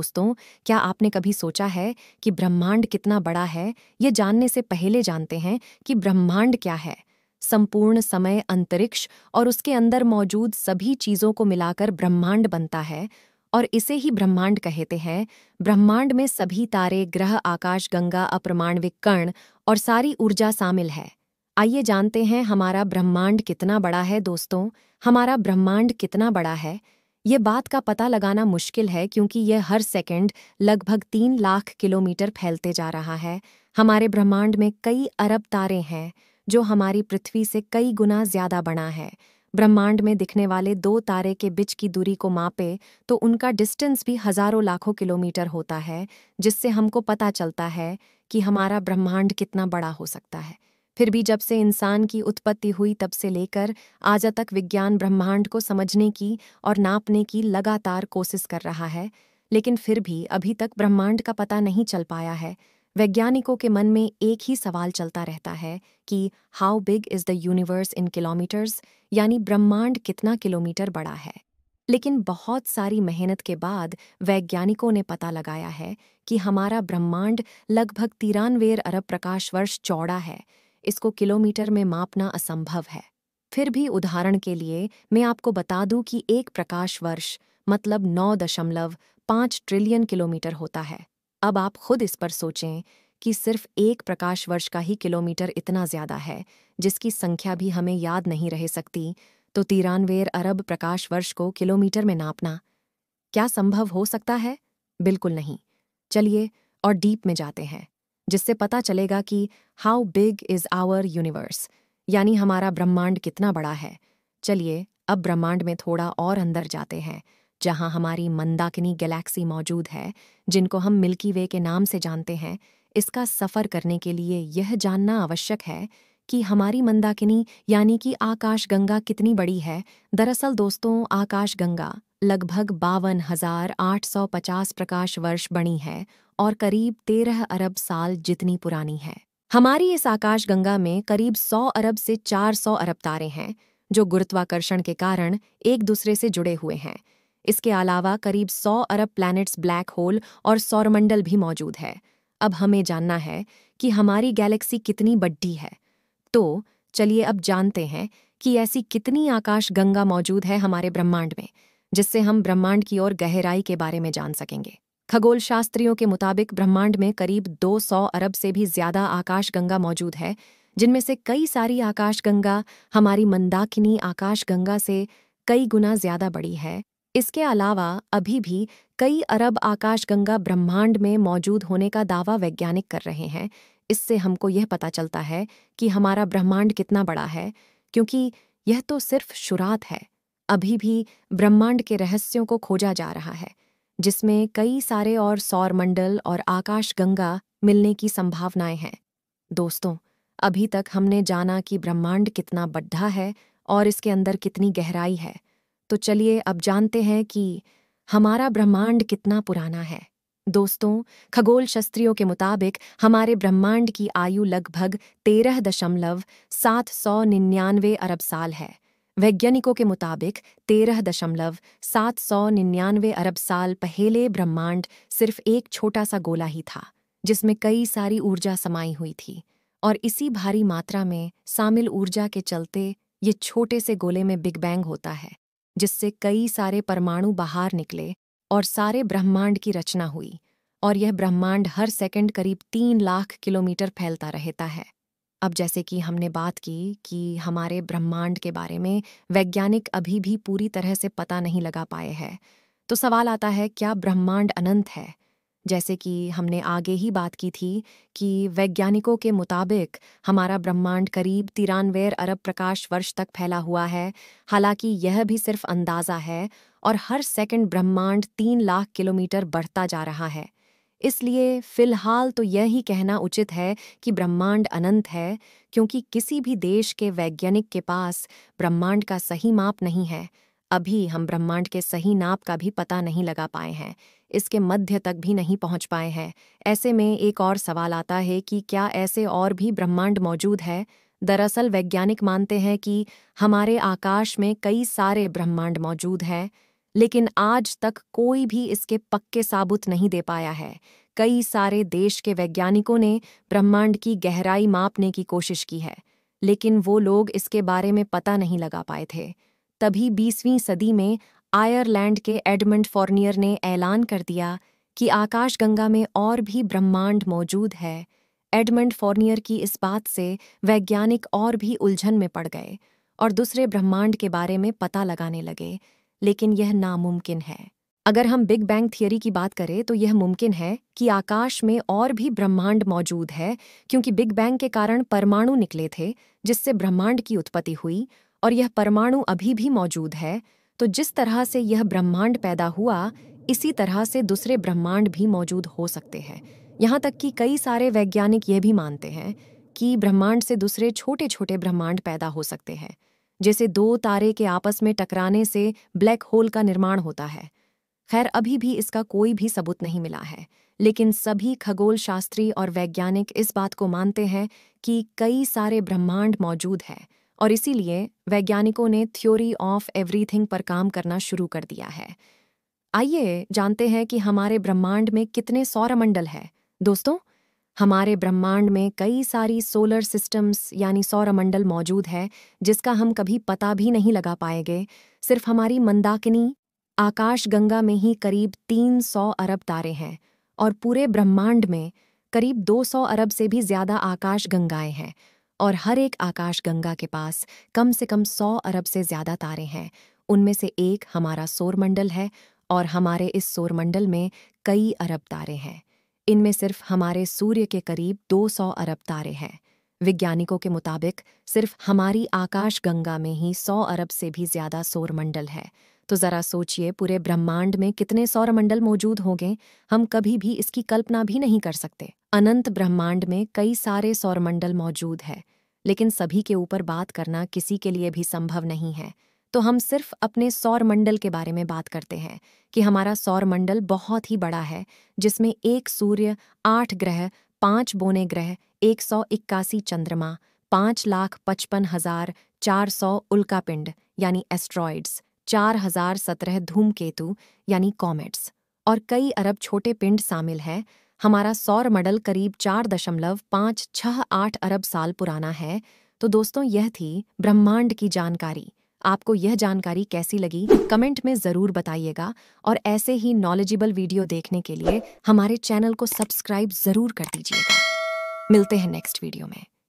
दोस्तों क्या आपने कभी सोचा है कि ब्रह्मांड कितना बड़ा है ये जानने से पहले जानते हैं कि ब्रह्मांड क्या है संपूर्ण समय अंतरिक्ष और उसके अंदर मौजूद सभी चीज़ों को मिलाकर ब्रह्मांड बनता है और इसे ही ब्रह्मांड कहते हैं ब्रह्मांड में सभी तारे ग्रह आकाश गंगा अप्रमाणविक कर्ण और सारी ऊर्जा शामिल है आइए जानते हैं हमारा ब्रह्मांड कितना बड़ा है दोस्तों हमारा ब्रह्मांड कितना बड़ा है ये बात का पता लगाना मुश्किल है क्योंकि यह हर सेकंड लगभग तीन लाख किलोमीटर फैलते जा रहा है हमारे ब्रह्मांड में कई अरब तारे हैं जो हमारी पृथ्वी से कई गुना ज्यादा बड़ा है ब्रह्मांड में दिखने वाले दो तारे के बीच की दूरी को मापे तो उनका डिस्टेंस भी हजारों लाखों किलोमीटर होता है जिससे हमको पता चलता है कि हमारा ब्रह्मांड कितना बड़ा हो सकता है फिर भी जब से इंसान की उत्पत्ति हुई तब से लेकर आज तक विज्ञान ब्रह्मांड को समझने की और नापने की लगातार कोशिश कर रहा है लेकिन फिर भी अभी तक ब्रह्मांड का पता नहीं चल पाया है वैज्ञानिकों के मन में एक ही सवाल चलता रहता है कि how big is the universe in kilometres यानी ब्रह्मांड कितना किलोमीटर बड़ा है लेकिन बहुत सारी मेहनत के बाद वैज्ञानिकों ने पता लगाया है कि हमारा ब्रह्मांड लगभग तिरानवे अरब प्रकाश वर्ष चौड़ा है इसको किलोमीटर में मापना असंभव है फिर भी उदाहरण के लिए मैं आपको बता दूं कि एक प्रकाश वर्ष मतलब नौ दशमलव पाँच ट्रिलियन किलोमीटर होता है अब आप खुद इस पर सोचें कि सिर्फ एक प्रकाश वर्ष का ही किलोमीटर इतना ज़्यादा है जिसकी संख्या भी हमें याद नहीं रह सकती तो तिरानवे अरब प्रकाश वर्ष को किलोमीटर में नापना क्या संभव हो सकता है बिल्कुल नहीं चलिए और डीप में जाते हैं जिससे पता चलेगा कि how big is our universe यानी हमारा ब्रह्मांड कितना बड़ा है चलिए अब ब्रह्मांड में थोड़ा और अंदर जाते हैं जहां हमारी मंदाकिनी गैलेक्सी मौजूद है जिनको हम मिल्की वे के नाम से जानते हैं इसका सफ़र करने के लिए यह जानना आवश्यक है कि हमारी मंदाकिनी यानी कि आकाशगंगा कितनी बड़ी है दरअसल दोस्तों आकाशगंगा लगभग बावन हजार आठ सौ पचास प्रकाश वर्ष बनी है और करीब तेरह अरब साल जितनी पुरानी है हमारी इस आकाशगंगा में करीब सौ अरब से चार सौ अरब तारे हैं जो गुरुत्वाकर्षण के कारण एक दूसरे से जुड़े हुए हैं इसके अलावा करीब सौ अरब प्लैनेट्स ब्लैक होल और सौरमंडल भी मौजूद है अब हमें जानना है कि हमारी गैलेक्सी कितनी बड्डी है तो चलिए अब जानते हैं कि ऐसी कितनी आकाश गंगा मौजूद है हमारे ब्रह्मांड में जिससे हम ब्रह्मांड की ओर गहराई के बारे में जान सकेंगे खगोल शास्त्रियों के मुताबिक ब्रह्मांड में करीब 200 अरब से भी ज्यादा आकाशगंगा मौजूद है जिनमें से कई सारी आकाशगंगा हमारी मंदाकिनी आकाशगंगा से कई गुना ज्यादा बड़ी है इसके अलावा अभी भी कई अरब आकाशगंगा ब्रह्मांड में मौजूद होने का दावा वैज्ञानिक कर रहे हैं इससे हमको यह पता चलता है कि हमारा ब्रह्मांड कितना बड़ा है क्योंकि यह तो सिर्फ शुरात है अभी भी ब्रह्मांड के रहस्यों को खोजा जा रहा है जिसमें कई सारे और सौरमंडल और आकाशगंगा मिलने की संभावनाएं हैं दोस्तों अभी तक हमने जाना कि ब्रह्मांड कितना बड्ढा है और इसके अंदर कितनी गहराई है तो चलिए अब जानते हैं कि हमारा ब्रह्मांड कितना पुराना है दोस्तों खगोल शस्त्रियों के मुताबिक हमारे ब्रह्मांड की आयु लगभग तेरह दशमलव सात सौ निन्यानवे अरब साल है वैज्ञानिकों के मुताबिक तेरह दशमलव सात सौ निन्यानवे अरब साल पहले ब्रह्मांड सिर्फ एक छोटा सा गोला ही था जिसमें कई सारी ऊर्जा समाई हुई थी और इसी भारी मात्रा में शामिल ऊर्जा के चलते ये छोटे से गोले में बिग बैंग होता है जिससे कई सारे परमाणु बाहर निकले और सारे ब्रह्मांड की रचना हुई और यह ब्रह्मांड हर सेकंड करीब तीन लाख किलोमीटर फैलता रहता है अब जैसे कि हमने बात की कि हमारे ब्रह्मांड के बारे में वैज्ञानिक अभी भी पूरी तरह से पता नहीं लगा पाए हैं तो सवाल आता है क्या ब्रह्मांड अनंत है जैसे कि हमने आगे ही बात की थी कि वैज्ञानिकों के मुताबिक हमारा ब्रह्मांड करीब तिरानवे अरब प्रकाश वर्ष तक फैला हुआ है हालांकि यह भी सिर्फ अंदाज़ा है और हर सेकंड ब्रह्मांड तीन लाख किलोमीटर बढ़ता जा रहा है इसलिए फिलहाल तो यही कहना उचित है कि ब्रह्मांड अनंत है क्योंकि किसी भी देश के वैज्ञानिक के पास ब्रह्मांड का सही माप नहीं है अभी हम ब्रह्मांड के सही नाप का भी पता नहीं लगा पाए हैं इसके मध्य तक भी नहीं पहुंच पाए हैं ऐसे में एक और सवाल आता है कि क्या ऐसे और भी ब्रह्मांड मौजूद है दरअसल वैज्ञानिक मानते हैं कि हमारे आकाश में कई सारे ब्रह्मांड मौजूद हैं लेकिन आज तक कोई भी इसके पक्के साबुत नहीं दे पाया है कई सारे देश के वैज्ञानिकों ने ब्रह्मांड की गहराई मापने की कोशिश की है लेकिन वो लोग इसके बारे में पता नहीं लगा पाए थे तभी बीसवीं सदी में आयरलैंड के एडमंड फॉर्नियर ने ऐलान कर दिया कि आकाशगंगा में और भी ब्रह्मांड मौजूद है एडमंड फॉर्नियर की इस बात से वैज्ञानिक और भी उलझन में पड़ गए और दूसरे ब्रह्मांड के बारे में पता लगाने लगे लेकिन यह नामुमकिन है अगर हम बिग बैंग थियरी की बात करें तो यह मुमकिन है कि आकाश में और भी ब्रह्मांड मौजूद है क्योंकि बिग बैंग के कारण परमाणु निकले थे जिससे ब्रह्मांड की उत्पत्ति हुई और यह परमाणु अभी भी मौजूद है तो जिस तरह से यह ब्रह्मांड पैदा हुआ इसी तरह से दूसरे ब्रह्मांड भी मौजूद हो सकते हैं यहाँ तक कि कई सारे वैज्ञानिक ये भी मानते हैं कि ब्रह्मांड से दूसरे छोटे छोटे ब्रह्मांड पैदा हो सकते हैं जैसे दो तारे के आपस में टकराने से ब्लैक होल का निर्माण होता है खैर अभी भी इसका कोई भी सबूत नहीं मिला है लेकिन सभी खगोल शास्त्री और वैज्ञानिक इस बात को मानते हैं कि कई सारे ब्रह्मांड मौजूद है और इसीलिए वैज्ञानिकों ने थ्योरी ऑफ एवरीथिंग पर काम करना शुरू कर दिया है आइए जानते हैं कि हमारे ब्रह्मांड में कितने सौरमंडल है दोस्तों हमारे ब्रह्मांड में कई सारी सोलर सिस्टम्स यानी सौरमंडल मौजूद है जिसका हम कभी पता भी नहीं लगा पाएंगे सिर्फ हमारी मंदाकिनी आकाशगंगा में ही करीब 300 अरब तारे हैं और पूरे ब्रह्मांड में करीब 200 अरब से भी ज़्यादा आकाशगंगाएं हैं और हर एक आकाशगंगा के पास कम से कम 100 अरब से ज़्यादा तारे हैं उनमें से एक हमारा सौरमंडल है और हमारे इस सौरमंडल में कई अरब तारे हैं इनमें सिर्फ हमारे सूर्य के करीब 200 अरब तारे हैं वैज्ञानिकों के मुताबिक सिर्फ हमारी आकाशगंगा में ही 100 अरब से भी ज्यादा सौरमंडल है तो जरा सोचिए पूरे ब्रह्मांड में कितने सौरमंडल मौजूद होंगे हम कभी भी इसकी कल्पना भी नहीं कर सकते अनंत ब्रह्मांड में कई सारे सौरमंडल मौजूद है लेकिन सभी के ऊपर बात करना किसी के लिए भी संभव नहीं है तो हम सिर्फ अपने सौर मंडल के बारे में बात करते हैं कि हमारा सौर मंडल बहुत ही बड़ा है जिसमें एक सूर्य आठ ग्रह पाँच बोने ग्रह एक सौ इक्यासी चंद्रमा पाँच लाख पचपन हजार चार सौ उल्कापिंड यानी एस्ट्रॉइड्स चार हजार सत्रह धूमकेतु यानी कॉमेट्स और कई अरब छोटे पिंड शामिल है हमारा सौर मंडल करीब चार दशमलव पाँच छह आठ अरब साल पुराना है तो दोस्तों यह थी ब्रह्मांड की जानकारी आपको यह जानकारी कैसी लगी कमेंट में ज़रूर बताइएगा और ऐसे ही नॉलेजेबल वीडियो देखने के लिए हमारे चैनल को सब्सक्राइब ज़रूर कर दीजिएगा मिलते हैं नेक्स्ट वीडियो में